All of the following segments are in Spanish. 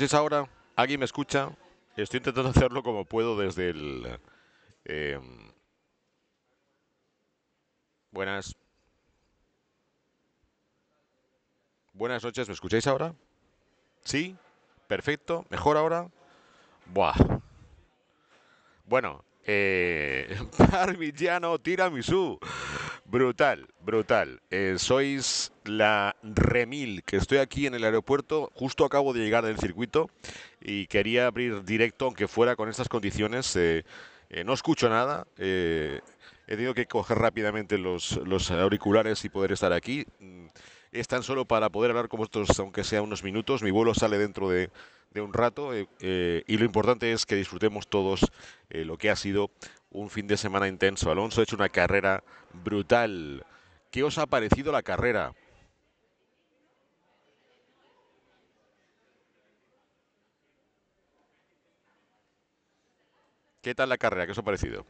escuchéis pues ahora, alguien me escucha. Estoy intentando hacerlo como puedo desde el. Eh, buenas. Buenas noches, ¿me escucháis ahora? ¿Sí? Perfecto, mejor ahora. Buah. Bueno, eh, parmigiano tiramisú. Brutal, brutal. Eh, sois la Remil, que estoy aquí en el aeropuerto, justo acabo de llegar del circuito y quería abrir directo, aunque fuera con estas condiciones. Eh, eh, no escucho nada. he tenido que coger rápidamente los, los auriculares y poder estar aquí. Mm, es tan solo para poder hablar con vosotros, aunque sea unos minutos. Mi vuelo sale dentro de, un rato eh, eh, y lo importante es que disfrutemos todos eh, lo que ha sido un fin de semana intenso. Alonso ha hecho una carrera brutal. ¿Qué os ha parecido la carrera? ¿Qué tal la carrera? ¿Qué os ha parecido?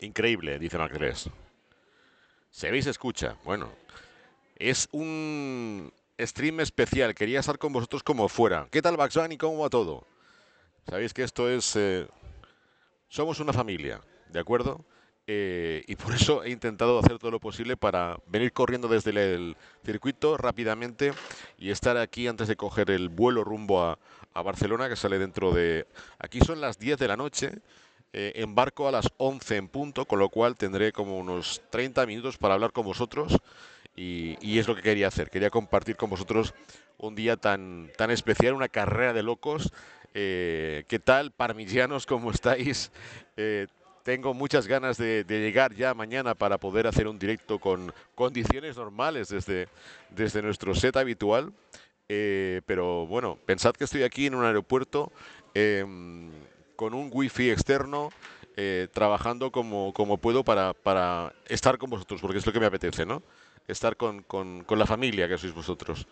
Increíble, dice Macrés. Se veis escucha. Bueno, es un stream especial. Quería estar con vosotros como fuera. ¿Qué tal, va y cómo va todo? Sabéis que esto es. Eh, somos una familia, ¿de acuerdo? Eh, y por eso he intentado hacer todo lo posible para venir corriendo desde el, circuito rápidamente y estar aquí antes de coger el vuelo rumbo a, Barcelona, que sale dentro de. Aquí son las 10 de la noche. Eh, embarco a las 11 en punto, con lo cual tendré como unos 30 minutos para hablar con vosotros. Y, es lo que quería hacer. Quería compartir con vosotros un día tan, tan especial, una carrera de locos. Eh, ¿Qué tal, parmigianos? ¿Cómo estáis? Eh, tengo muchas ganas de, llegar ya mañana para poder hacer un directo con condiciones normales desde, desde nuestro set habitual. Eh, pero bueno, pensad que estoy aquí en un aeropuerto em, con un wifi externo eh, trabajando como, como puedo para, para, estar con vosotros, porque es lo que me apetece, ¿no? Estar con, con, con la familia que sois vosotros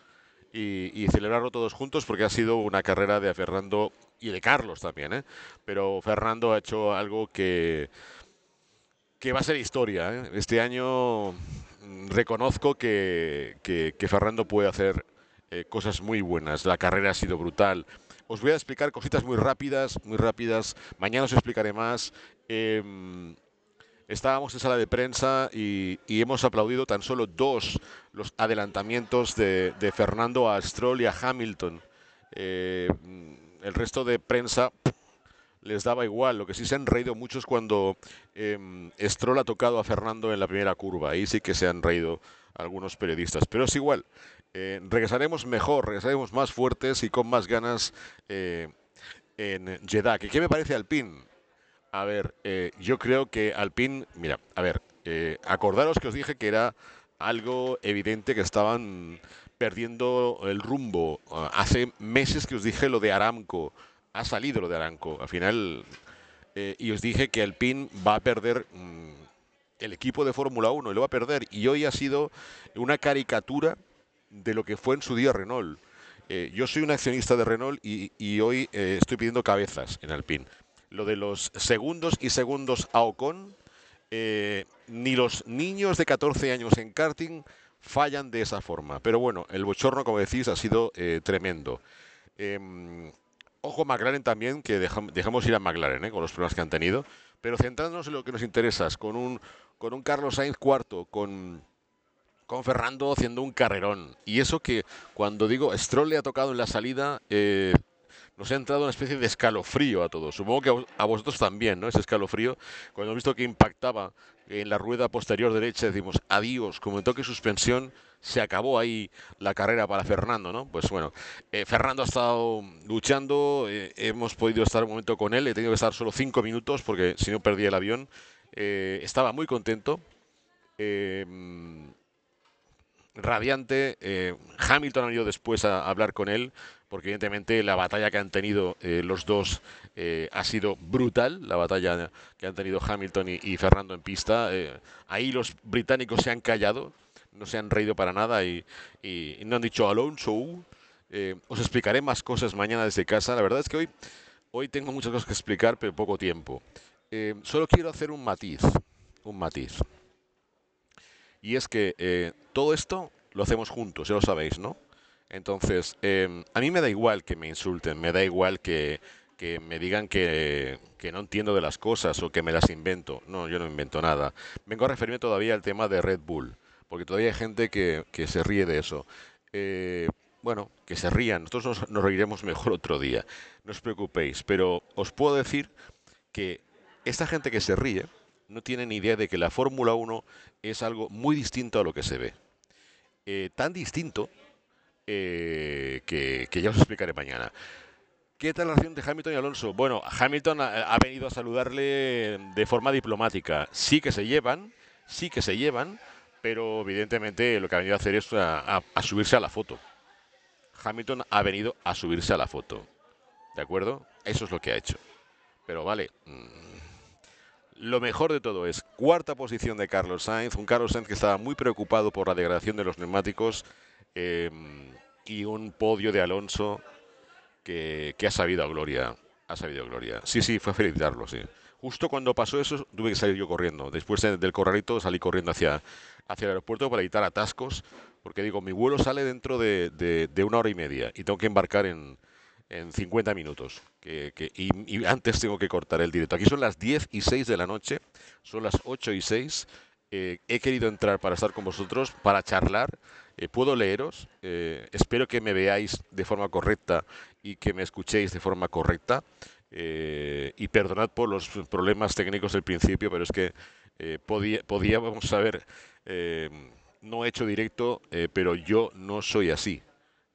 y, y, celebrarlo todos juntos, porque ha sido una carrera de Fernando y de Carlos también, ¿eh? Pero Fernando ha hecho algo que, que va a ser historia. ¿eh? Este año reconozco que, que, Fernando puede hacer eh, cosas muy buenas. La carrera ha sido brutal. Os voy a explicar cositas muy rápidas, muy rápidas. Mañana os explicaré más Em, estábamos en sala de prensa y, hemos aplaudido tan solo dos los adelantamientos de, Fernando a Stroll y a Hamilton. Eh, mm, el resto de prensa les daba igual. Lo que sí se han reído muchos cuando em, Stroll ha tocado a Fernando en la primera curva. Ahí sí que se han reído algunos periodistas. Pero es igual. Eh, regresaremos mejor, regresaremos más fuertes y con más ganas eh, en Jeddah. ¿Qué me parece Alpine? A ver, eh, yo creo que Alpine, mira, a ver, eh, acordaros que os dije que era algo evidente que estaban perdiendo el rumbo. Ah, hace meses que os dije lo de Aramco, ha salido lo de Aramco, al final, eh, y os dije que Alpine va a perder mm, el equipo de Fórmula 1, y lo va a perder, y hoy ha sido una caricatura de lo que fue en su día Renault. yo soy un accionista de Renault y, hoy estoy pidiendo cabezas en Alpine lo de los segundos y segundos a Ocon, eh, ni los niños de 14 años en karting fallan de esa forma. Pero bueno, el bochorno, como decís, ha sido eh, tremendo. Em, ojo McLaren también, que dejamos, ir a McLaren eh, con los problemas que han tenido. Pero centrándonos en lo que nos interesa, con un, Carlos Sainz cuarto, con, con haciendo un carrerón. Y eso que cuando digo Stroll le ha tocado en la salida, nos ha entrado una especie de escalofrío a todos. Supongo que a vosotros también, ¿no? Ese escalofrío, cuando hemos visto que impactaba en la rueda posterior derecha, decimos, adiós, como en toque suspensión, se acabó ahí la carrera para Fernando, ¿no? Pues bueno, eh, Fernando ha estado luchando, eh, hemos podido estar un momento con él, he tenido que estar solo cinco minutos porque si no perdía el avión. Eh, estaba muy contento, radiante. Hamilton ha venido después a hablar con él porque evidentemente la batalla que han tenido eh, los dos eh, ha sido brutal, la batalla que han tenido Hamilton y, Fernando en pista. Eh, ahí los británicos se han callado, no se han reído para nada y, no han dicho show. Uh, os explicaré más cosas mañana desde casa. La verdad es que hoy, hoy tengo muchas cosas que explicar, pero poco tiempo. solo quiero hacer un matiz, un matiz. Y es que todo esto lo hacemos juntos, ya lo sabéis, ¿no? Entonces, em, a mí me da igual que me insulten, me da igual que, que me digan que, que, no entiendo de las cosas o que me las invento. No, yo no invento nada. Vengo a referirme todavía al tema de Red Bull, porque todavía hay gente que, que se ríe de eso. Eh, bueno, que se rían, nosotros nos, reiremos mejor otro día, no os preocupéis, pero os puedo decir que esta gente que se ríe no tiene ni idea de que la Fórmula 1 es algo muy distinto a lo que se ve. Eh, tan distinto eh, que, ya os explicaré mañana. ¿Qué tal la relación de Hamilton y Alonso? Bueno, Hamilton ha, venido a saludarle de forma diplomática. Sí que se llevan, sí que se llevan, pero evidentemente lo que ha venido a hacer es a subirse a la foto. Hamilton ha venido a subirse a la foto. ¿De acuerdo? Eso es lo que ha hecho. Pero vale, mm, lo mejor de todo es cuarta posición de Carlos Sainz, un Carlos Sainz que estaba muy preocupado por la degradación de los neumáticos, Em, y un podio de Alonso que, ha sabido a gloria. Ha sabido gloria. Sí, sí, fue a felicitarlo, sí. Justo cuando pasó eso, tuve que salir yo corriendo. Después del corralito salí corriendo hacia, hacia el aeropuerto para evitar atascos, porque digo, mi vuelo sale dentro de, una hora y media y tengo que embarcar en, en 50 minutos. y, y, antes tengo que cortar el directo. Aquí son las 10 y 6 de la noche, son las 8 y 6. Eh, he querido entrar para estar con vosotros, para charlar. Eh, puedo leeros, eh, espero que me veáis de forma correcta y que me escuchéis de forma correcta. y perdonad por los problemas técnicos del principio, pero es que podía, vamos a ver, no he hecho directo, pero yo no soy así.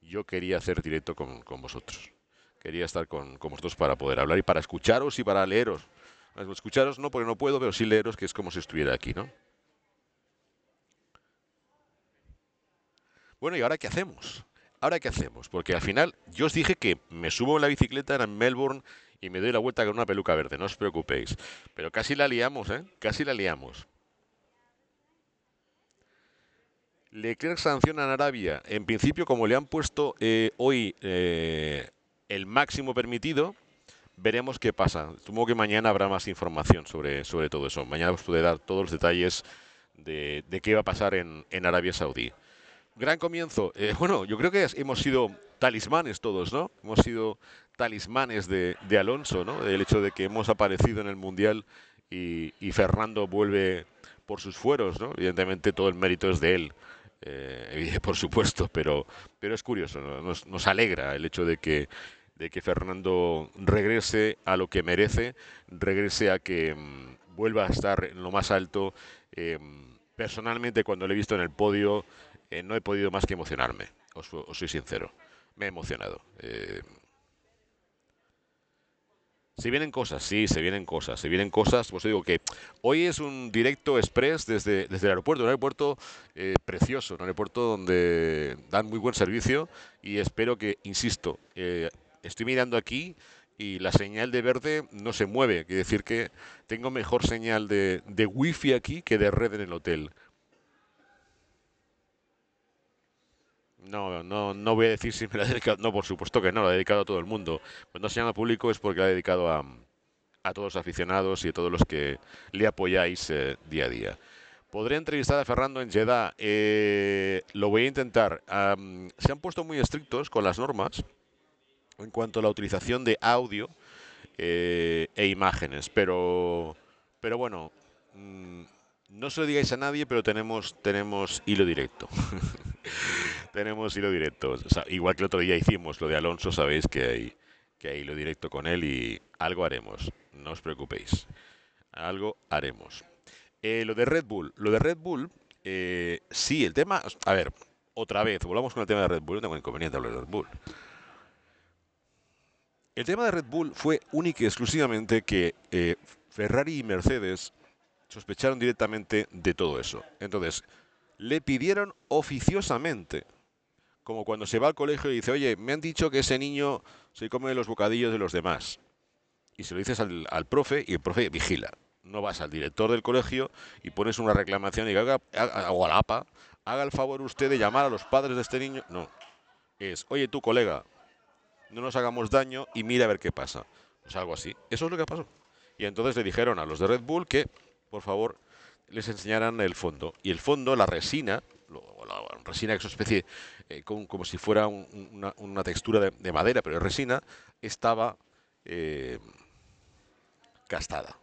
Yo quería hacer directo con, vosotros. Quería estar con, con vosotros para poder hablar y para escucharos y para leeros. Escucharos no porque no puedo, pero sí leeros, que es como si estuviera aquí, ¿no? Bueno, ¿y ahora qué hacemos? ¿Ahora qué hacemos? Porque al final yo os dije que me subo en la bicicleta en Melbourne y me doy la vuelta con una peluca verde, no os preocupéis. Pero casi la liamos, ¿eh? Casi la liamos. Leclerc sanciona a Arabia. En principio, como le han puesto eh, hoy eh, el máximo permitido, veremos qué pasa. Supongo que mañana habrá más información sobre, sobre todo eso. Mañana os puede dar todos los detalles de, qué va a pasar en Arabia Saudí gran comienzo. Eh, bueno, yo creo que hemos sido talismanes todos, ¿no? Hemos sido talismanes de, Alonso, ¿no? El hecho de que hemos aparecido en el Mundial y, Fernando vuelve por sus fueros, ¿no? Evidentemente todo el mérito es de él, eh, por supuesto, pero, pero es curioso, nos, alegra el hecho de que, de que Fernando regrese a lo que merece, regrese a que mm, vuelva a estar en lo más alto. Eh, mm, personalmente, cuando le he visto en el podio, eh, no he podido más que emocionarme, os, soy sincero. Me he emocionado. Eh, se vienen cosas, sí, se vienen cosas, se vienen cosas. Pues digo que hoy es un directo express desde, el aeropuerto, un aeropuerto eh, precioso, un aeropuerto donde dan muy buen servicio y espero que, insisto, eh, estoy mirando aquí y la señal de verde no se mueve, quiere decir que tengo mejor señal de, de wifi aquí que de red en el hotel. No, no, no voy a decir si me la ha dedicado. No, por supuesto que no, la he dedicado a todo el mundo. Cuando se llama público es porque la he dedicado a, a todos los aficionados y a todos los que le apoyáis eh, día a día. ¿Podría entrevistar a Ferrando en Jeddah? Eh, lo voy a intentar. se han puesto muy estrictos con las normas en cuanto a la utilización de audio eh, e imágenes, pero, pero bueno. Mm, no se lo digáis a nadie, pero tenemos, tenemos hilo directo. tenemos hilo directo. igual que el otro día hicimos lo de Alonso, sabéis que hay, que hay hilo directo con él y algo haremos. No os preocupéis. Algo haremos. Eh, lo de Red Bull. Lo de Red Bull, eh, sí, el tema. A ver, otra vez, volvamos con el tema de Red Bull. No tengo inconveniente hablar de Red Bull. El tema de Red Bull fue único y exclusivamente que eh, Ferrari y Mercedes Sospecharon directamente de todo eso. Entonces, le pidieron oficiosamente, como cuando se va al colegio y dice, oye, me han dicho que ese niño se come los bocadillos de los demás. Y se lo dices al, al profe y el profe vigila. No vas al director del colegio y pones una reclamación y haga, haga, a la APA, haga el favor usted de llamar a los padres de este niño. No. Es, oye, tu colega, no nos hagamos daño y mira a ver qué pasa. sea, pues algo así. Eso es lo que pasó. Y entonces le dijeron a los de Red Bull que por favor, les enseñaran el fondo. Y el fondo, la resina, resina que es una especie, eh, como, si fuera una, textura de, madera, pero es resina, estaba eh, gastada.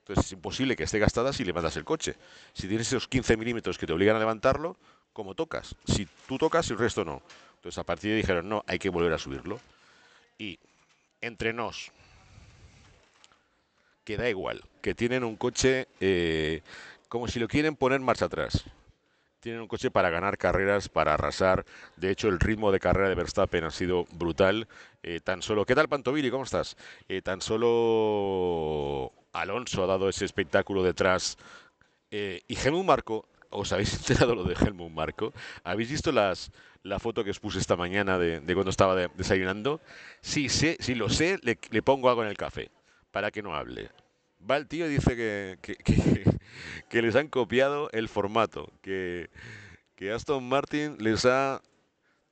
Entonces es imposible que esté gastada si le mandas el coche. Si tienes esos 15 milímetros que te obligan a levantarlo, ¿cómo tocas? Si tú tocas y el resto no. Entonces a partir de ahí dijeron, no, hay que volver a subirlo. Y entre nos, que da igual, que tienen un coche eh, como si lo quieren poner marcha atrás. Tienen un coche para ganar carreras, para arrasar. De hecho, el ritmo de carrera de Verstappen ha sido brutal. Eh, tan solo, ¿qué tal Pantovili? ¿Cómo estás? Eh, tan solo Alonso ha dado ese espectáculo detrás. y Helmut Marco, ¿os habéis enterado lo de Helmut Marco? ¿Habéis visto la foto que os puse esta mañana de, cuando estaba desayunando? Sí, sé, sí, lo sé, le, le pongo algo en el café para que no hable. Va el tío y dice que, que, les han copiado el formato, que, Aston Martin les ha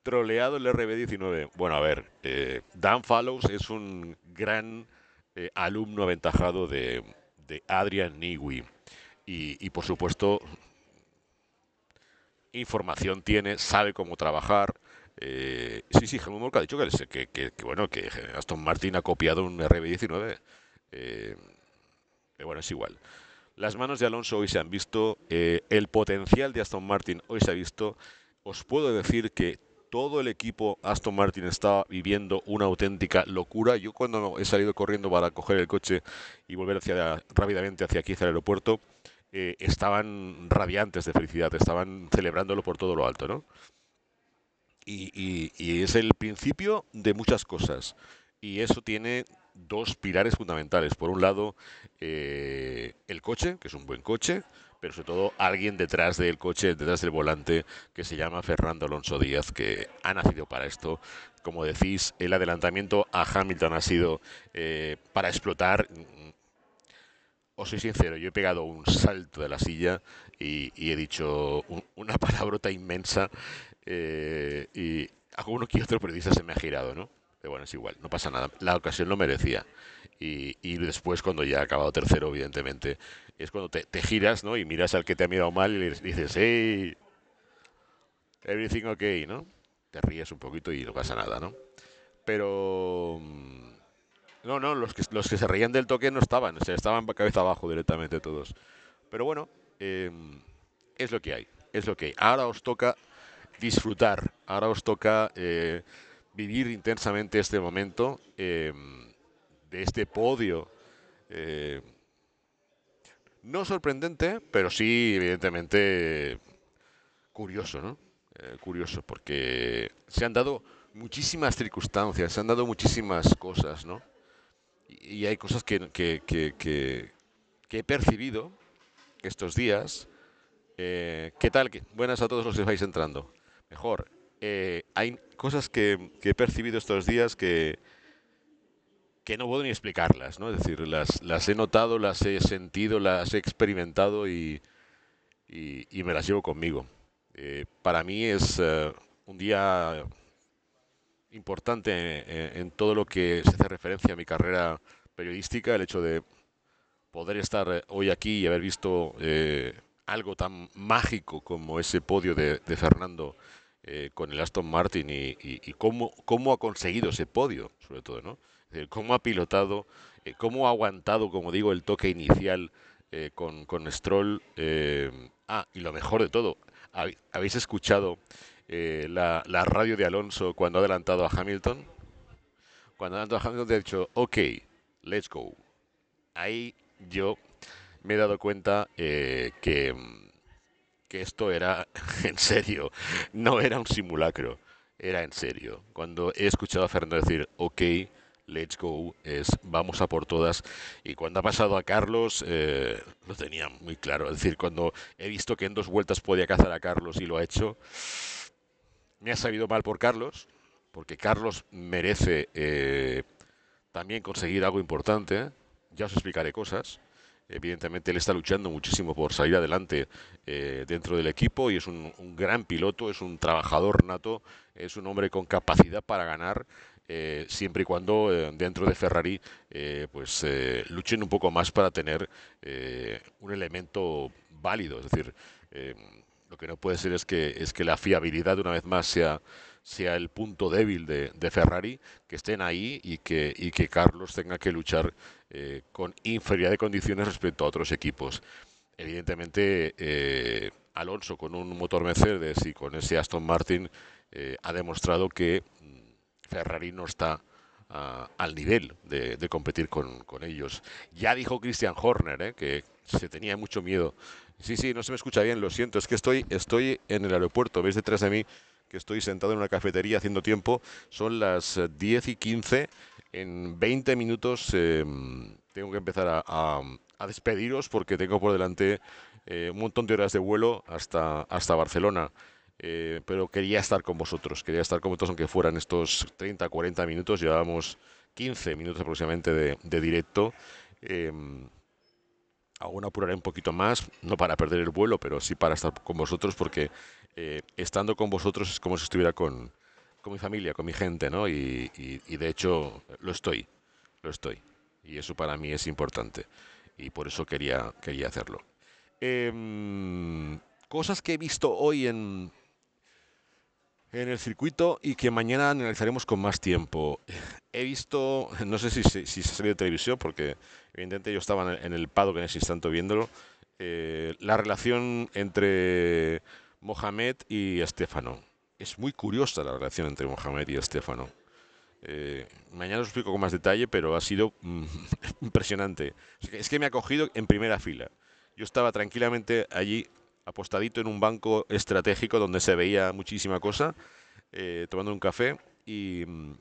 troleado el RB19. Bueno, a ver, eh, Dan Fallows es un gran eh, alumno aventajado de, de Adrian Newey. Y, y, por supuesto, información tiene, sabe cómo trabajar. Eh, sí, sí, Helmut Morca ha dicho que, que, bueno, que Aston Martin ha copiado un RB19. Eh, eh, bueno, es igual. Las manos de Alonso hoy se han visto, eh, el potencial de Aston Martin hoy se ha visto. Os puedo decir que todo el equipo Aston Martin Estaba viviendo una auténtica locura. Yo cuando he salido corriendo para coger el coche y volver hacia, rápidamente hacia aquí, hacia el aeropuerto, eh, estaban radiantes de felicidad, estaban celebrándolo por todo lo alto, ¿no? Y, y es el principio de muchas cosas. Y eso tiene dos pilares fundamentales. Por un lado, eh, el coche, que es un buen coche, pero sobre todo alguien detrás del coche, detrás del volante, que se llama Fernando Alonso Díaz, que ha nacido para esto. Como decís, el adelantamiento a Hamilton ha sido eh, para explotar. Mm, mm, os soy sincero, yo he pegado un salto de la silla y, he dicho una palabrota inmensa eh, y alguno que otro periodista se me ha girado, ¿no? Pero bueno, es igual, no pasa nada. La ocasión lo merecía. Y, después, cuando ya ha acabado tercero, evidentemente, es cuando te, giras ¿no? y miras al que te ha mirado mal y le dices, hey, everything okay, ¿no? Te ríes un poquito y no pasa nada, ¿no? Pero... Mm, no, no, los que, los que se reían del toque no estaban, o sea, estaban cabeza abajo directamente todos. Pero bueno, em, es lo que hay, es lo que hay. Ahora os toca disfrutar, ahora os toca... Eh, vivir intensamente este momento eh, de este podio. Eh, no sorprendente, pero sí, evidentemente, curioso, ¿no? Eh, curioso, porque se han dado muchísimas circunstancias, se han dado muchísimas cosas, ¿no? Y, hay cosas que, he percibido estos días. ¿Qué tal? Buenas a todos los que vais entrando. Mejor. Eh, hay cosas que, he percibido estos días que, que no puedo ni explicarlas, ¿no? Es decir, las, he notado, las he sentido, las he experimentado y, y, me las llevo conmigo. Eh, para mí es eh, un día importante en, todo lo que se hace referencia a mi carrera periodística, el hecho de poder estar hoy aquí y haber visto algo tan mágico como ese podio de Fernando eh, con el Aston Martin y, cómo, cómo ha conseguido ese podio, sobre todo, ¿no? cómo ha pilotado, eh, cómo ha aguantado, como digo, el toque inicial eh, con, Stroll. ah, y lo mejor de todo, ¿habéis escuchado la, la, radio de Alonso cuando ha adelantado a Hamilton? Cuando ha adelantado a Hamilton, te ha dicho, ok, let's go. Ahí yo me he dado cuenta que mm, que esto era en serio, no era un simulacro, era en serio. Cuando he escuchado a Fernando decir, ok, let's go, es vamos a por todas, y cuando ha pasado a Carlos, eh, lo tenía muy claro. Es decir, cuando he visto que en dos vueltas podía cazar a Carlos y lo ha hecho, me ha sabido mal por Carlos, porque Carlos merece eh, también conseguir algo importante, ya os explicaré cosas Evidentemente él está luchando muchísimo por salir adelante eh, dentro del equipo y es un, gran piloto, es un trabajador nato, es un hombre con capacidad para ganar. Eh, siempre y cuando eh, dentro de Ferrari pues luchen un poco más para tener un elemento válido, es decir, lo que no puede ser es que, es que la fiabilidad una vez más sea, sea el punto débil de, de Ferrari, que estén ahí y que, y que Carlos tenga que luchar eh, con inferioridad de condiciones respecto a otros equipos. Evidentemente, eh, Alonso con un motor Mercedes y con ese Aston Martin eh, ha demostrado que mm, Ferrari no está ah, al nivel de, competir con, ellos. Ya dijo Christian Horner que se tenía mucho miedo. Sí, sí, no se me escucha bien, lo siento, es que estoy, estoy en el aeropuerto, veis detrás de mí que estoy sentado en una cafetería haciendo tiempo, son las 10 y 15 en 20 minutos eh, tengo que empezar a, despediros porque tengo por delante eh, un montón de horas de vuelo hasta, hasta Barcelona. Eh, pero quería estar con vosotros, quería estar con vosotros aunque fueran estos 30, 40 minutos, llevábamos 15 minutos aproximadamente de, de directo. aún apuraré un poquito más, no para perder el vuelo, pero sí para estar con vosotros porque estando con vosotros es como si estuviera con, con mi familia, con mi gente, ¿no? Y, de hecho lo estoy, lo estoy. Y eso para mí es importante. Y por eso quería, quería hacerlo. Em, cosas que he visto hoy en, en el circuito y que mañana analizaremos con más tiempo. He visto, no sé si, si, se salió de televisión, porque evidentemente yo estaba en el, pado que en ese instante viéndolo, eh, la relación entre Mohamed y Estefano es muy curiosa la relación entre Mohamed y Estefano. Eh, mañana os explico con más detalle, pero ha sido mm, impresionante. Es que me ha cogido en primera fila. Yo estaba tranquilamente allí, apostadito en un banco estratégico donde se veía muchísima cosa, eh, tomando un café, y, mm,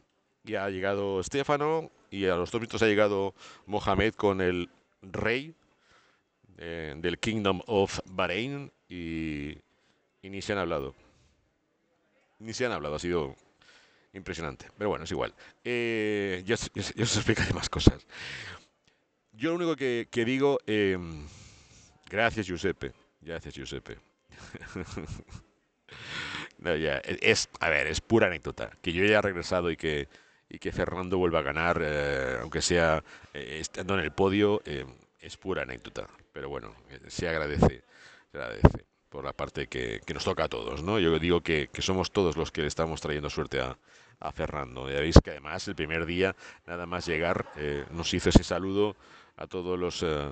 ya ha llegado Estefano, y a los dos minutos ha llegado Mohamed con el rey eh, del Kingdom of Bahrain. y, y ni se han hablado ni se han hablado, ha sido impresionante. Pero bueno, es igual. Eh, yo, os explicaré más cosas. Yo lo único que, digo, em, gracias Giuseppe, gracias Giuseppe. E, es, a ver, es pura anécdota. Que yo haya regresado y que, y que Fernando vuelva a ganar, eh, aunque sea eh, estando en el podio, eh, es pura anécdota. Pero bueno, se agradece, se agradece por la parte que, nos toca a todos, ¿no? Yo digo que, somos todos los que le estamos trayendo suerte a, a Fernando. Ya veis que además el primer día, nada más llegar, eh, nos hizo ese saludo a todos los eh,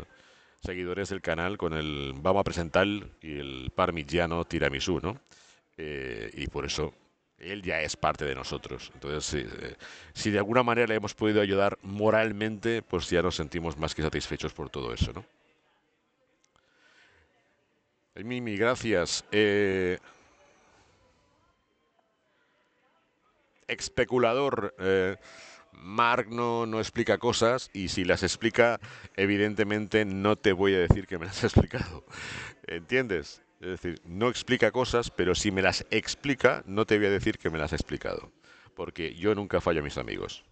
seguidores del canal con el Vamos a presentar y el Parmigiano Tiramisú, ¿no? Eh, y por eso él ya es parte de nosotros. Entonces, si, eh, si de alguna manera le hemos podido ayudar moralmente, pues ya nos sentimos más que satisfechos por todo eso, ¿no? Mimi, gracias. Eh, especulador. Eh, Mark no, no, explica cosas y si las explica, evidentemente no te voy a decir que me las ha explicado. ¿Entiendes? Es decir, no explica cosas, pero si me las explica, no te voy a decir que me las ha explicado. Porque yo nunca fallo a mis amigos.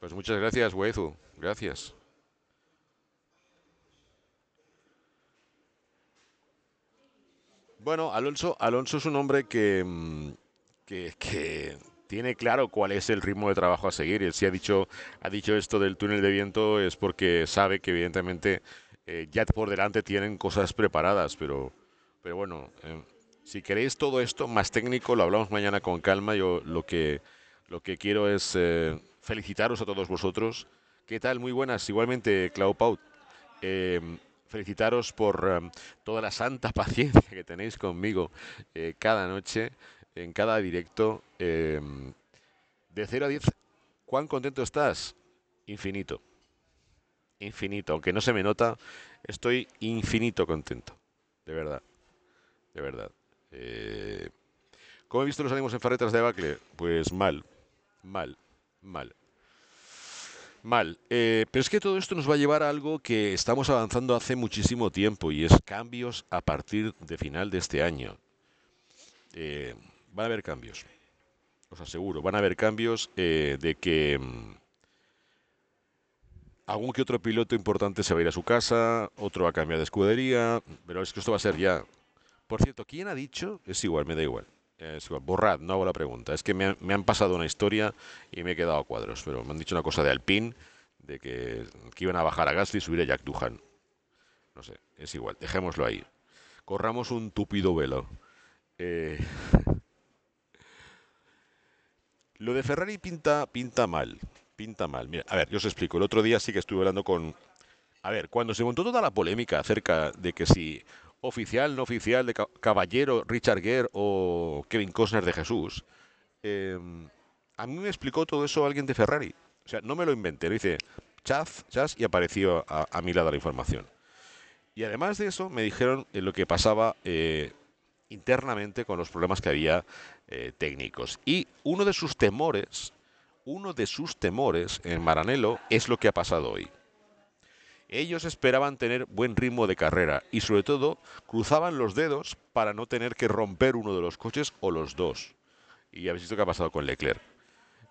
Pues muchas gracias, Weizu. Gracias. Bueno, Alonso, Alonso es un hombre mm, que, que, tiene claro cuál es el ritmo de trabajo a seguir. Y si ha dicho, ha dicho esto del túnel de viento es porque sabe que evidentemente eh, ya por delante tienen cosas preparadas. Pero, pero bueno, eh, si queréis todo esto más técnico, lo hablamos mañana con calma. Yo lo que, lo que quiero es... Eh, felicitaros a todos vosotros. ¿Qué tal? Muy buenas. Igualmente, Clau Paut. Eh, felicitaros por eh, toda la santa paciencia que tenéis conmigo eh, cada noche, en cada directo. de 0 a 10, ¿cuán contento estás? Infinito. Infinito. Aunque no se me nota, estoy infinito contento. De verdad. De verdad. ¿Cómo he visto los ánimos en farretas de Bacle? Pues mal. Mal. Mal. Mal. Eh, pero es que todo esto nos va a llevar a algo que estamos avanzando hace muchísimo tiempo y es cambios a partir de final de este año. Eh, van a haber cambios. Os aseguro, van a haber cambios eh, de que mm, algún que otro piloto importante se va a ir a su casa, otro va a cambiar de escudería, pero es que esto va a ser ya. Por cierto, ¿quién ha dicho? Es igual, me da igual igual, eh, no hago la pregunta. Es que me, han pasado una historia y me he quedado a cuadros, pero me han dicho una cosa de Alpine, de que, iban a bajar a Gasly y subir a Jack Duhan. No sé, es igual, dejémoslo ahí. Corramos un tupido velo. Eh, lo de Ferrari pinta, pinta mal, pinta mal. Mira, a ver, yo os explico. El otro día sí que estuve hablando con... A ver, cuando se montó toda la polémica acerca de que si oficial, no oficial, de Caballero, Richard Gere o Kevin Costner de Jesús, em, a mí me explicó todo eso alguien de Ferrari. O sea, no me lo inventé, lo hice chaz, chaz y apareció a, mi lado la información. Y además de eso, me dijeron eh, lo que pasaba eh, internamente con los problemas que había eh, técnicos. Y uno de sus temores, uno de sus temores en Maranello es lo que ha pasado hoy. Ellos esperaban tener buen ritmo de carrera y sobre todo cruzaban los dedos para no tener que romper uno de los coches o los dos. Y habéis visto qué ha pasado con Leclerc.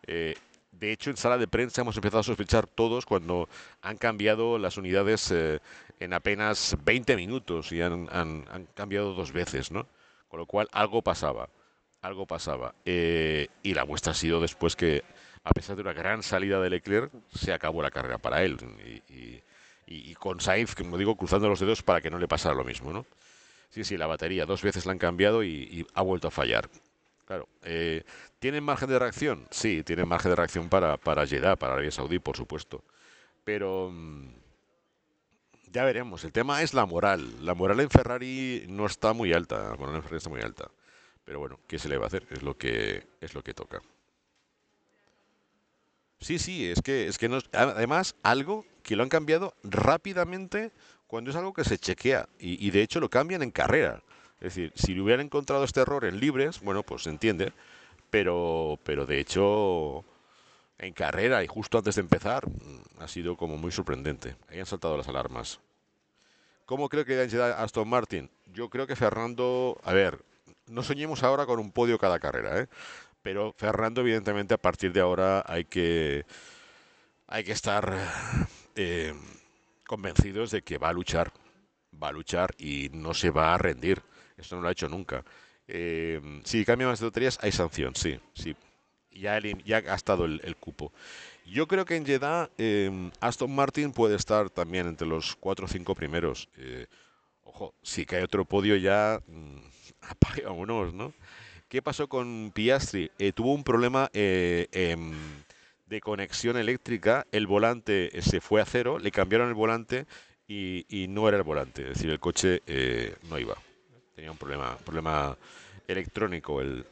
Eh, de hecho, en sala de prensa hemos empezado a sospechar todos cuando han cambiado las unidades eh, en apenas 20 minutos y han, cambiado dos veces, ¿no? Con lo cual algo pasaba, algo pasaba. Eh, y la muestra ha sido después que, a pesar de una gran salida de Leclerc, se acabó la carrera para él. y, y, con Sainz, como digo, cruzando los dedos para que no le pasara lo mismo, ¿no? Sí, sí, la batería, dos veces la han cambiado y, ha vuelto a fallar. Claro, eh, ¿tienen margen de reacción? Sí, tienen margen de reacción para, para Jeddah, para Arabia Saudí, por supuesto. Pero mm, ya veremos. El tema es la moral. La moral en Ferrari no está muy alta. La moral en está muy alta. Pero bueno, ¿qué se le va a hacer? Es lo que, es lo que toca. Sí, sí, es que, es que además algo que lo han cambiado rápidamente cuando es algo que se chequea y, de hecho lo cambian en carrera. Es decir, si lo hubieran encontrado este error en libres, bueno, pues se entiende, pero, pero de hecho en carrera y justo antes de empezar mm, ha sido como muy sorprendente. Ahí han saltado las alarmas. ¿Cómo creo que a Aston Martin? Yo creo que Fernando, a ver, no soñemos ahora con un podio cada carrera, ¿eh? pero Fernando evidentemente a partir de ahora hay que hay que estar eh, convencidos de que va a luchar, va a luchar y no se va a rendir. Esto no lo ha hecho nunca. Eh, si más de loterías, hay sanción, sí, sí. Ya, ya ha gastado el, cupo. Yo creo que en Jeddah eh, Aston Martin puede estar también entre los 4 o 5 primeros. Eh, ojo, si cae otro podio ya, mmm, unos, ¿no? ¿Qué pasó con Piastri? tuvo un problema en de conexión eléctrica, el volante eh, se fue a cero, le cambiaron el volante y, no era el volante, es decir, el coche eh, no iba. Tenía un problema, problema electrónico el,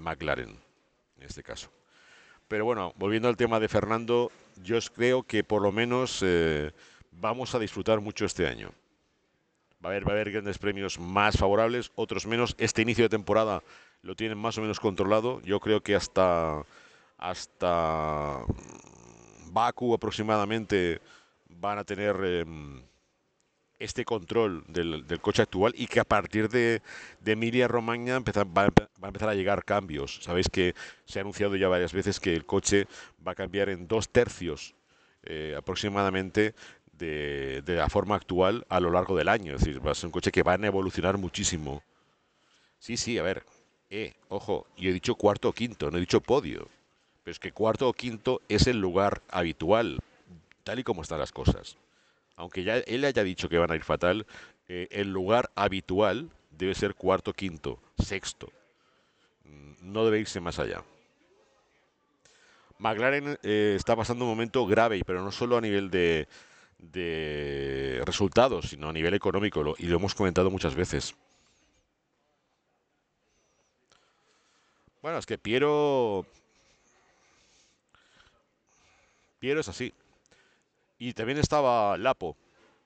McLaren en este caso. Pero bueno, volviendo al tema de Fernando, yo creo que por lo menos eh, vamos a disfrutar mucho este año. Va a, haber, va a haber grandes premios más favorables, otros menos. Este inicio de temporada lo tienen más o menos controlado. Yo creo que hasta hasta mm, Baku aproximadamente van a tener em, este control del, coche actual y que a partir de, de Emilia Romagna empezar, va, a empezar a llegar cambios. Sabéis que se ha anunciado ya varias veces que el coche va a cambiar en dos tercios eh, aproximadamente de, la forma actual a lo largo del año. Es decir, va a ser un coche que va a evolucionar muchísimo. Sí, sí, a ver. Eh, ojo, y he dicho cuarto o quinto, no he dicho podio. Pero es que cuarto o quinto es el lugar habitual, tal y como están las cosas. Aunque ya él haya dicho que van a ir fatal, eh, el lugar habitual debe ser cuarto, quinto, sexto. Mm, no debe irse más allá. McLaren eh, está pasando un momento grave, pero no solo a nivel de, resultados, sino a nivel económico, y lo hemos comentado muchas veces. Bueno, es que Piero pero es así. Y también estaba Lapo,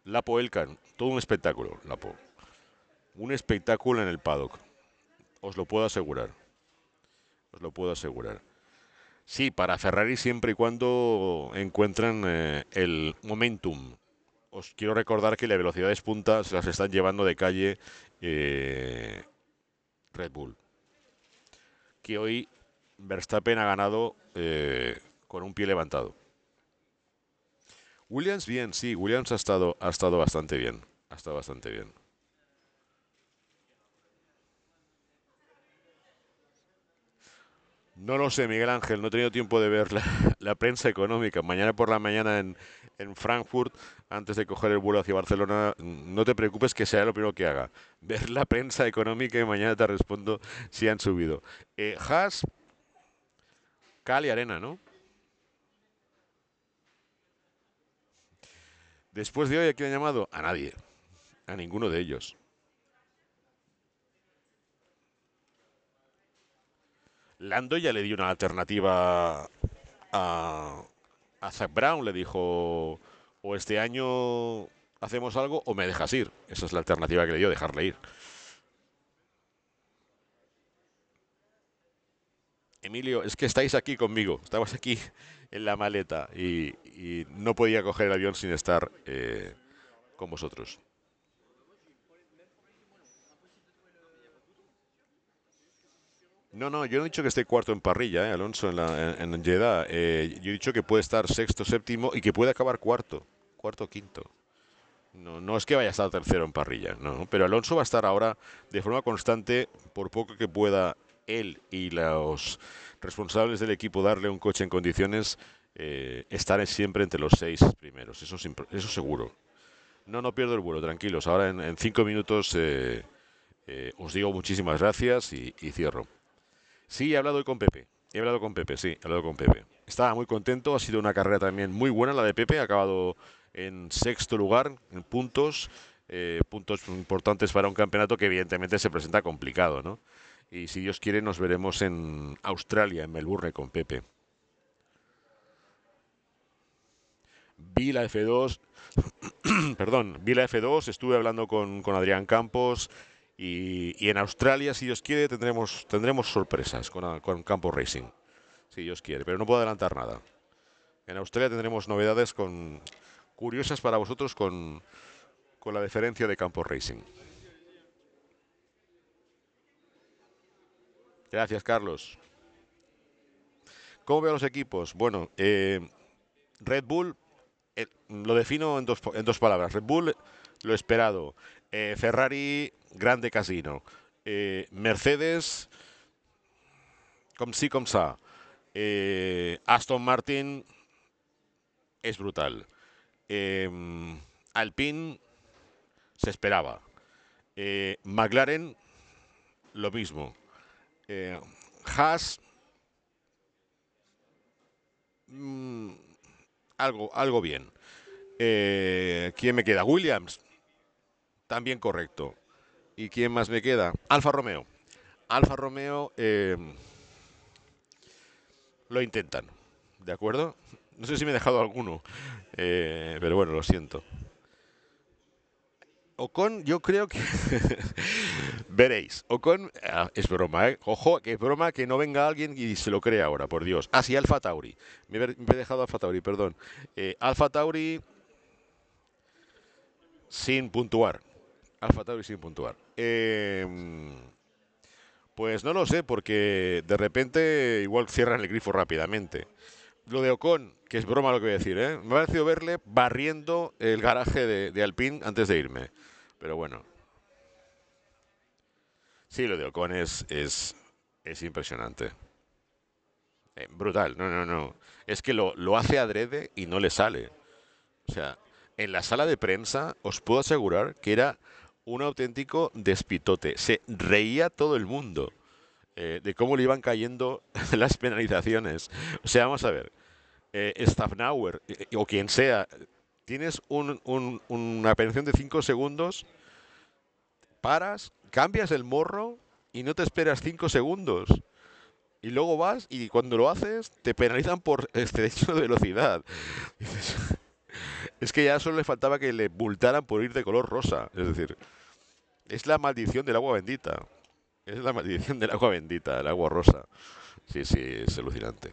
Lapo Elkan, todo un espectáculo, Lapo. Un espectáculo en el paddock. Os lo puedo asegurar. Os lo puedo asegurar. Sí, para Ferrari siempre y cuando encuentran eh, el momentum. Os quiero recordar que las velocidades se las están llevando de calle eh, Red Bull. Que hoy Verstappen ha ganado eh, con un pie levantado. Williams bien, sí, Williams ha estado, ha estado bastante bien. Ha estado bastante bien. No lo sé, Miguel Ángel, no he tenido tiempo de ver la, prensa económica. Mañana por la mañana en, en, Frankfurt, antes de coger el vuelo hacia Barcelona, no te preocupes que sea lo primero que haga. Ver la prensa económica y mañana te respondo si han subido. Has, eh, Haas, Cali Arena, ¿no? Después de hoy, ¿a quién ha llamado? A nadie. A ninguno de ellos. Lando ya le dio una alternativa a, a Zach Brown. Le dijo, o este año hacemos algo o me dejas ir. Esa es la alternativa que le dio, dejarle ir. Emilio, es que estáis aquí conmigo, Estabas aquí en la maleta y, no podía coger el avión sin estar eh, con vosotros. No, no, yo no he dicho que esté cuarto en parrilla, eh, Alonso, en, la, en, eh, yo he dicho que puede estar sexto, séptimo y que puede acabar cuarto, cuarto quinto. No, no es que vaya a estar tercero en parrilla, no, pero Alonso va a estar ahora de forma constante, por poco que pueda él y los responsables del equipo darle un coche en condiciones, eh, siempre entre los seis primeros. Eso, es eso seguro. No, no pierdo el vuelo, tranquilos. Ahora en, cinco minutos eh, eh, os digo muchísimas gracias y, cierro. Sí, he hablado hoy con Pepe. He hablado con Pepe, sí, he hablado con Pepe. Estaba muy contento, ha sido una carrera también muy buena la de Pepe, ha acabado en sexto lugar en puntos, eh, puntos importantes para un campeonato que evidentemente se presenta complicado, ¿no? Y si Dios quiere, nos veremos en Australia, en Melbourne, con Pepe. Vi la F2, perdón, vi F2, estuve hablando con, Adrián Campos y, en Australia, si Dios quiere, tendremos, tendremos sorpresas con, con Campos Racing, si Dios quiere, pero no puedo adelantar nada. En Australia tendremos novedades con, curiosas para vosotros con, con la deferencia de Campos Racing. Gracias, Carlos. ¿Cómo veo los equipos? Bueno, eh, Red Bull, eh, lo defino en dos, palabras. Red Bull, lo esperado. Eh, Ferrari, grande casino. Mercedes, como sí, como sa. Aston Martin, es brutal. Em, Alpine, se esperaba. McLaren, lo mismo eh, mm, algo, algo bien. Eh, ¿Quién me queda? Williams, también correcto. ¿Y quién más me queda? Alfa Romeo. Alfa Romeo eh, lo intentan, ¿de acuerdo? No sé si me he dejado alguno, eh, pero bueno, lo siento. Ocon, yo creo que. Veréis. Ocon, ah, es broma, ¿eh? Ojo, que es broma que no venga alguien y se lo cree ahora, por Dios. Ah, sí, Alfa Tauri. Me he, dejado Alfa Tauri, perdón. Eh, Alfa Tauri sin puntuar. Alfa Tauri sin puntuar. Em, pues no lo sé, porque de repente igual cierran el grifo rápidamente. Lo de Ocon, que es broma lo que voy a decir, ¿eh? me ha parecido verle barriendo el garaje de, de Alpine antes de irme. Pero bueno. Sí, lo de Ocon es, es, impresionante. Eh, brutal, no, no, no. Es que lo, hace adrede y no le sale. O sea, en la sala de prensa os puedo asegurar que era un auténtico despitote. Se reía todo el mundo eh, de cómo le iban cayendo las penalizaciones. O sea, vamos a ver. Eh, Staffnauer, o quien sea, Tienes un, una de 5 segundos, paras, cambias el morro y no te esperas 5 segundos. Y luego vas y cuando lo haces te penalizan por hecho de velocidad. es que ya solo le faltaba que le bultaran por ir de color rosa. Es decir, es la maldición del agua bendita. Es la maldición del agua bendita, el agua rosa. Sí, sí, es alucinante.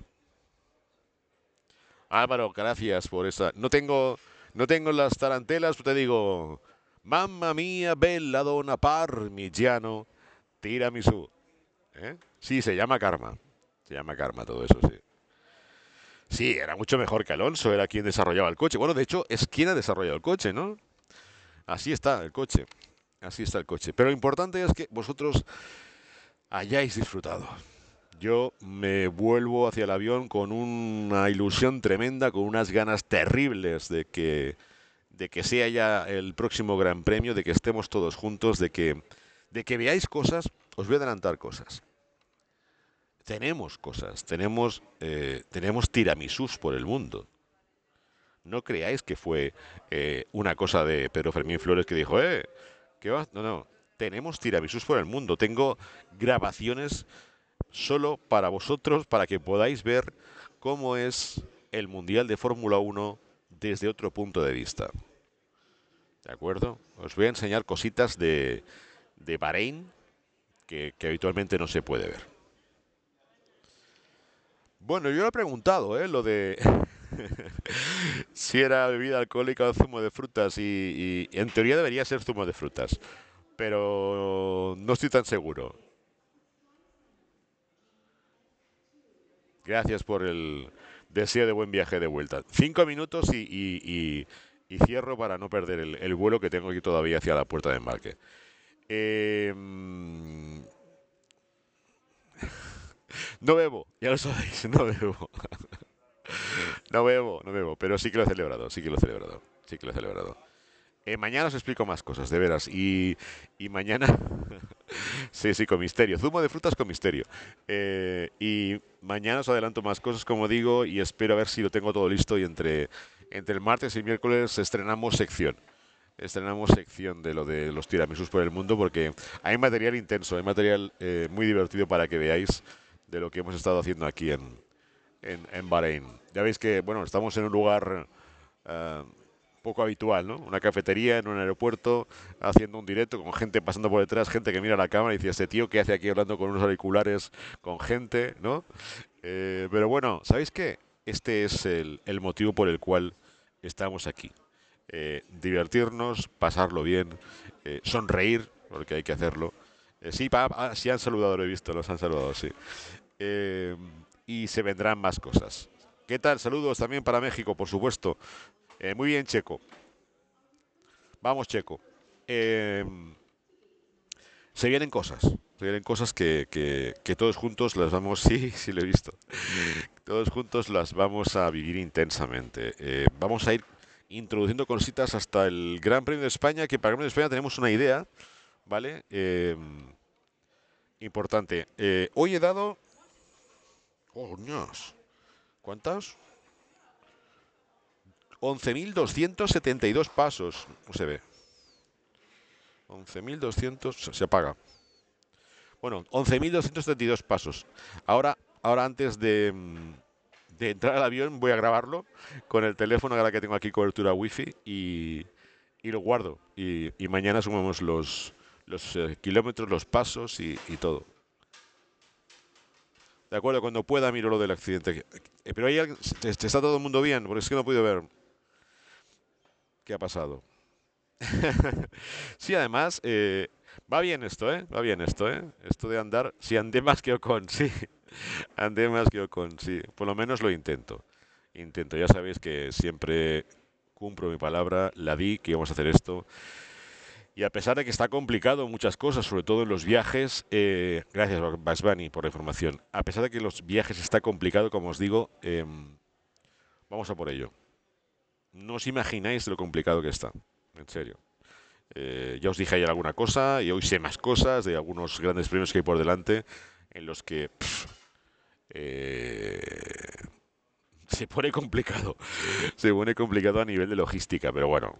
Álvaro, gracias por esa. No tengo. No tengo las tarantelas, pero pues te digo, mamma mía, bella donna parmigiano, tiramisu ¿Eh? Sí, se llama karma. Se llama karma todo eso, sí. Sí, era mucho mejor que Alonso, era quien desarrollaba el coche. Bueno, de hecho, es quien ha desarrollado el coche, ¿no? Así está el coche. Así está el coche. Pero lo importante es que vosotros hayáis disfrutado. Yo me vuelvo hacia el avión con una ilusión tremenda, con unas ganas terribles de que, de que sea ya el próximo Gran Premio, de que estemos todos juntos, de que, de que veáis cosas. Os voy a adelantar cosas. Tenemos cosas, tenemos, eh, tenemos tiramisús por el mundo. No creáis que fue eh, una cosa de Pedro Fermín Flores que dijo, eh, ¿qué va? No, no. Tenemos tiramisús por el mundo. Tengo grabaciones solo para vosotros, para que podáis ver cómo es el Mundial de Fórmula 1 desde otro punto de vista. ¿De acuerdo? Os voy a enseñar cositas de, de Bahrein que, habitualmente no se puede ver. Bueno, yo lo he preguntado, ¿eh? Lo de si era bebida alcohólica o zumo de frutas y en teoría debería ser zumo de frutas, pero no estoy tan seguro. Gracias por el deseo de buen viaje de vuelta. Cinco minutos y, cierro para no perder el, vuelo que tengo aquí todavía hacia la puerta de embarque. Em, no bebo, ya lo sabéis, no bebo. No bebo, no bebo, pero sí que lo he celebrado, sí que lo he celebrado, sí que lo he celebrado. Eh, mañana os explico más cosas, de veras. y mañana Sí, sí, con misterio. Zumo de frutas con misterio. Eh, y mañana os adelanto más cosas, como digo, y espero a ver si lo tengo todo listo y entre, entre el martes y el miércoles estrenamos sección. Estrenamos sección de lo de los tiramisús por el mundo porque hay material intenso, hay material eh, muy divertido para que veáis de lo que hemos estado haciendo aquí en, en, Bahrein. Ya veis que, bueno, estamos en un lugar... Eh, poco habitual, ¿no? Una cafetería en un aeropuerto haciendo un directo con gente pasando por detrás, gente que mira la cámara y dice, este tío qué hace aquí hablando con unos auriculares, con gente, ¿no? Eh, pero bueno, ¿sabéis qué? Este es el, motivo por el cual estamos aquí. Eh, divertirnos, pasarlo bien, eh, sonreír, porque hay que hacerlo. sí, pa, ah, han saludado, lo he visto, los han saludado, sí. y se vendrán más cosas. ¿Qué tal? Saludos también para México, por supuesto. Eh, muy bien, Checo. Vamos, Checo. Em, se vienen cosas. Se vienen cosas que, todos juntos las vamos. Sí, sí, lo he visto. Todos juntos las vamos a vivir intensamente. Eh, vamos a ir introduciendo cositas hasta el Gran Premio de España, que para el Gran Premio de España tenemos una idea, ¿vale? Em, importante. Eh, hoy he dado. ¡Oh, ¿Cuántas? 11.272 pasos. se ve. 11.200. Se apaga. Bueno, 11.272 pasos. Ahora, ahora antes mm, de, entrar al avión, voy a grabarlo con el teléfono, ahora que tengo aquí cobertura wifi, y, y lo guardo. Y, mañana sumamos los, eh, kilómetros, los pasos y, y todo. De acuerdo, cuando pueda miro lo del accidente. Eh, pero ahí está todo el mundo bien, porque es que no he podido ver. ¿qué ha pasado? sí, además, eh, va bien esto, ¿eh? Va bien esto, ¿eh? Esto de andar, si sí, andé más que Ocon, sí. andé más que Ocon, sí. Por lo menos lo intento. Intento, ya sabéis que siempre cumplo mi palabra, la di que íbamos a hacer esto. Y a pesar de que está complicado muchas cosas, sobre todo en los viajes, eh, gracias Basbani por la información, a pesar de que los viajes está complicado, como os digo, em, vamos a por ello no os imagináis lo complicado que está, en serio. Eh, ya os dije ayer alguna cosa y hoy sé más cosas de algunos grandes premios que hay por delante en los que eh, se pone complicado, se pone complicado a nivel de logística, pero bueno,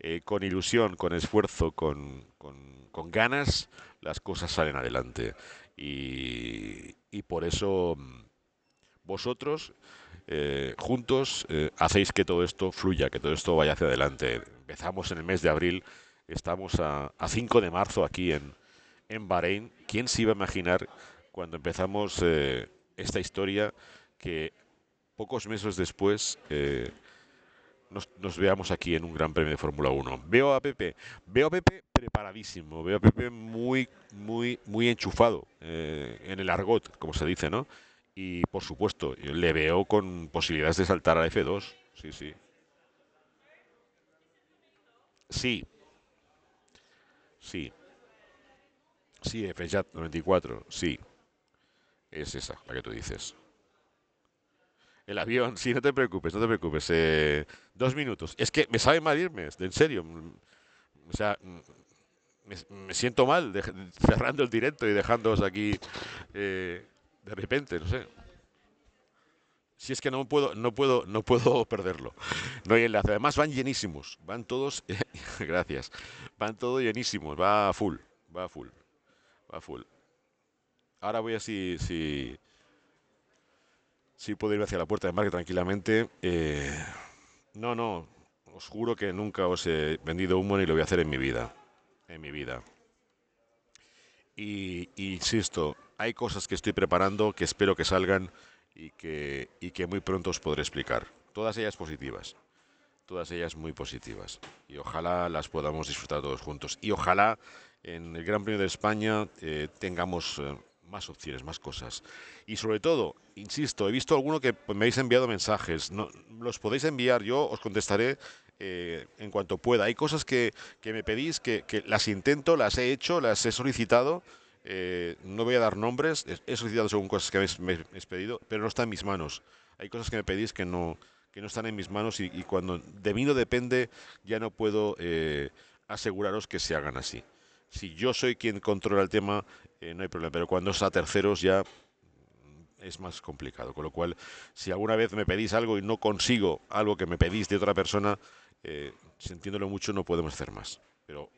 eh, con ilusión, con esfuerzo, con, con, ganas, las cosas salen adelante y por eso mm, vosotros eh, juntos eh, hacéis que todo esto fluya, que todo esto vaya hacia adelante. Empezamos en el mes de abril, estamos a, 5 de marzo aquí en, en Bahrein. ¿Quién se iba a imaginar cuando empezamos eh, esta historia que pocos meses después... Nos, veamos aquí en un Gran Premio de Fórmula 1. Veo a Pepe, veo a Pepe preparadísimo, veo a Pepe muy, muy, muy enchufado en el argot, como se dice, ¿no? Y por supuesto, le veo con posibilidades de saltar a F2. Sí, sí. Sí. Sí. Sí, FJAT 94. Sí. Es esa la que tú dices. El avión, sí, no te preocupes, no te preocupes. Eh, dos minutos. Es que me sabe mal irme, en serio. O sea, me, siento mal cerrando el directo y dejándoos aquí. Eh, de repente, no sé. Si es que no puedo, no puedo, no puedo perderlo. No hay enlace. Además van llenísimos, van todos, gracias, van todos llenísimos, va full, va full, va full. Ahora voy a... si, si, puedo ir hacia la puerta de embarque tranquilamente. Eh, no, no, os juro que nunca os he vendido humo ni lo voy a hacer en mi vida, en mi vida. y insisto, hay cosas que estoy preparando que espero que salgan y que, que muy pronto os podré explicar. Todas ellas positivas. Todas ellas muy positivas. Y ojalá las podamos disfrutar todos juntos. Y ojalá en el Gran Premio de España eh, tengamos eh, más opciones, más cosas. Y sobre todo, insisto, he visto alguno que me habéis enviado mensajes. No, los podéis enviar, yo os contestaré eh, en cuanto pueda. Hay cosas que, me pedís, que, que las intento, las he hecho, las he solicitado eh, no voy a dar nombres, he solicitado según cosas que me habéis pedido, pero no está en mis manos. Hay cosas que me pedís que no, que no están en mis manos y, cuando de mí no depende, ya no puedo eh, aseguraros que se hagan así. Si yo soy quien controla el tema, eh, no hay problema, pero cuando es a terceros ya es más complicado. Con lo cual, si alguna vez me pedís algo y no consigo algo que me pedís de otra persona, sintiéndolo mucho no podemos hacer más. Pero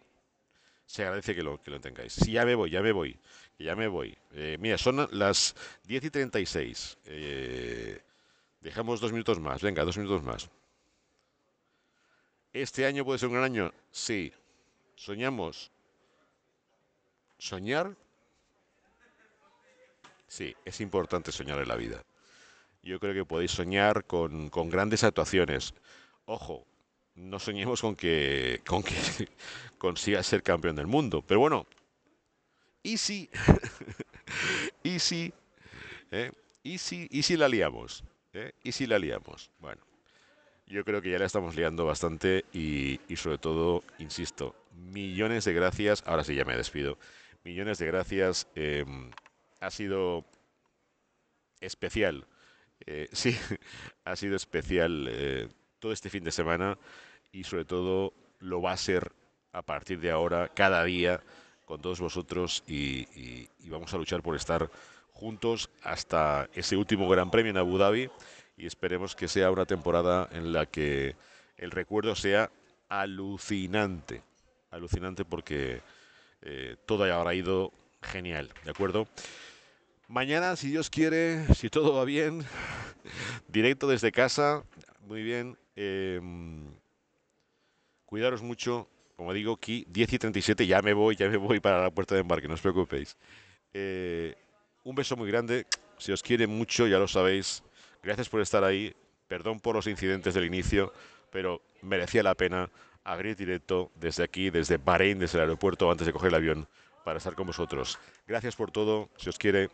se agradece que lo, que lo tengáis. sí, ya me voy, ya me voy, ya me voy. Eh, mira, son las 10 y 36. Eh, dejamos dos minutos más, venga, dos minutos más. ¿Este año puede ser un gran año? Sí. ¿Soñamos? ¿Soñar? Sí, es importante soñar en la vida. Yo creo que podéis soñar con, con grandes actuaciones. Ojo, no soñemos con que, con que consiga ser campeón del mundo. Pero bueno, ¿y si? ¿Y si? Eh? ¿Y, si ¿Y si la liamos? Eh? ¿Y si la liamos? Bueno, yo creo que ya la estamos liando bastante y, y sobre todo, insisto, millones de gracias. Ahora sí, ya me despido. Millones de gracias. Em, ha sido especial. Eh, sí, ha sido especial todo este fin de semana y sobre todo lo va a ser a partir de ahora, cada día, con todos vosotros y, vamos a luchar por estar juntos hasta ese último Gran Premio en Abu Dhabi y esperemos que sea una temporada en la que el recuerdo sea alucinante, alucinante porque eh, todo habrá ido genial, ¿de acuerdo? Mañana, si Dios quiere, si todo va bien, directo desde casa, muy bien. Em, Cuidaros mucho. Como digo, aquí 10 y 37, ya me voy, ya me voy para la puerta de embarque, no os preocupéis. Eh, un beso muy grande. Si os quiere mucho, ya lo sabéis. Gracias por estar ahí. Perdón por los incidentes del inicio, pero merecía la pena abrir directo desde aquí, desde Bahrein, desde el aeropuerto, antes de coger el avión, para estar con vosotros. Gracias por todo. Si os quiere,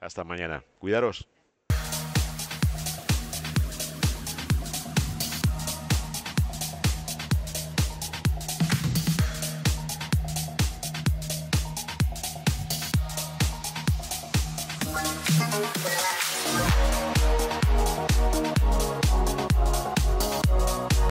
hasta mañana. Cuidaros.